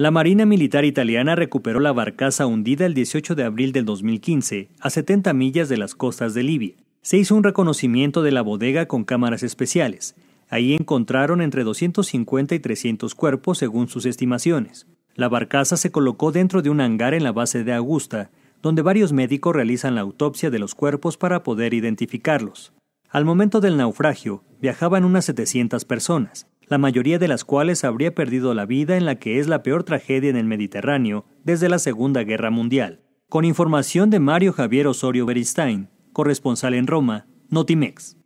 La Marina Militar Italiana recuperó la barcaza hundida el 18 de abril del 2015, a 70 millas de las costas de Libia. Se hizo un reconocimiento de la bodega con cámaras especiales. Ahí encontraron entre 250 y 300 cuerpos según sus estimaciones. La barcaza se colocó dentro de un hangar en la base de Augusta, donde varios médicos realizan la autopsia de los cuerpos para poder identificarlos. Al momento del naufragio, viajaban unas 700 personas la mayoría de las cuales habría perdido la vida en la que es la peor tragedia en el Mediterráneo desde la Segunda Guerra Mundial. Con información de Mario Javier Osorio Beristain, corresponsal en Roma, Notimex.